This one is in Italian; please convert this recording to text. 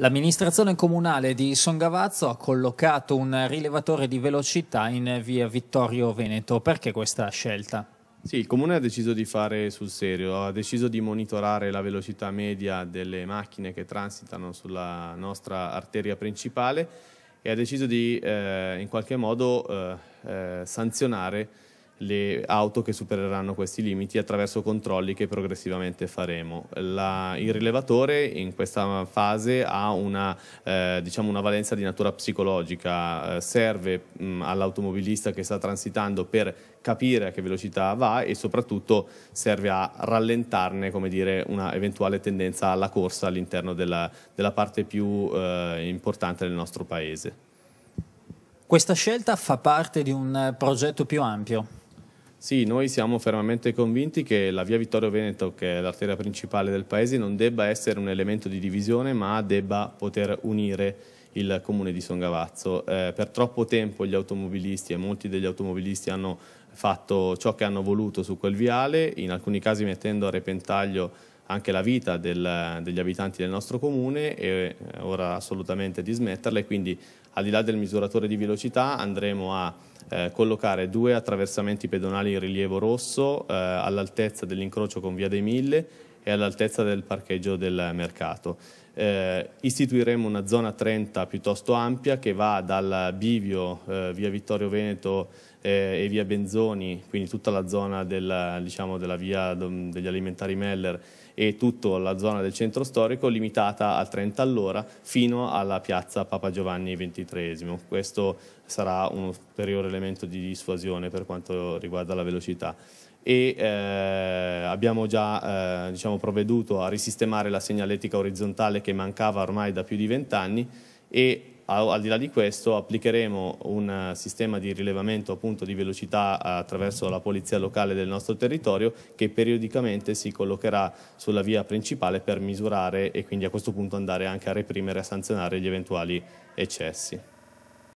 L'amministrazione comunale di Songavazzo ha collocato un rilevatore di velocità in via Vittorio Veneto. Perché questa scelta? Sì, il comune ha deciso di fare sul serio, ha deciso di monitorare la velocità media delle macchine che transitano sulla nostra arteria principale e ha deciso di eh, in qualche modo eh, eh, sanzionare le auto che supereranno questi limiti attraverso controlli che progressivamente faremo. La, il rilevatore in questa fase ha una, eh, diciamo una valenza di natura psicologica, eh, serve mm, all'automobilista che sta transitando per capire a che velocità va e soprattutto serve a rallentarne come dire, una eventuale tendenza alla corsa all'interno della, della, parte più eh, importante del nostro paese. Questa scelta fa parte di un eh, progetto più ampio sì, noi siamo fermamente convinti che la via Vittorio Veneto, che è l'arteria principale del paese, non debba essere un elemento di divisione, ma debba poter unire il comune di Songavazzo. Eh, per troppo tempo gli automobilisti e molti degli automobilisti hanno fatto ciò che hanno voluto su quel viale, in alcuni casi mettendo a repentaglio anche la vita del, degli abitanti del nostro comune e eh, ora assolutamente di smetterla e quindi al di là del misuratore di velocità andremo a eh, collocare due attraversamenti pedonali in rilievo rosso eh, all'altezza dell'incrocio con Via dei Mille e all'altezza del parcheggio del mercato eh, istituiremo una zona 30 piuttosto ampia che va dal Bivio, eh, via Vittorio Veneto eh, e via Benzoni, quindi tutta la zona del, diciamo, della via degli alimentari Meller e tutta la zona del centro storico limitata a 30 all'ora fino alla piazza Papa Giovanni XXIII. Questo sarà un ulteriore elemento di dissuasione per quanto riguarda la velocità e eh, abbiamo già eh, diciamo, provveduto a risistemare la segnaletica orizzontale che mancava ormai da più di vent'anni e al di là di questo applicheremo un eh, sistema di rilevamento appunto di velocità attraverso la polizia locale del nostro territorio che periodicamente si collocherà sulla via principale per misurare e quindi a questo punto andare anche a reprimere e a sanzionare gli eventuali eccessi.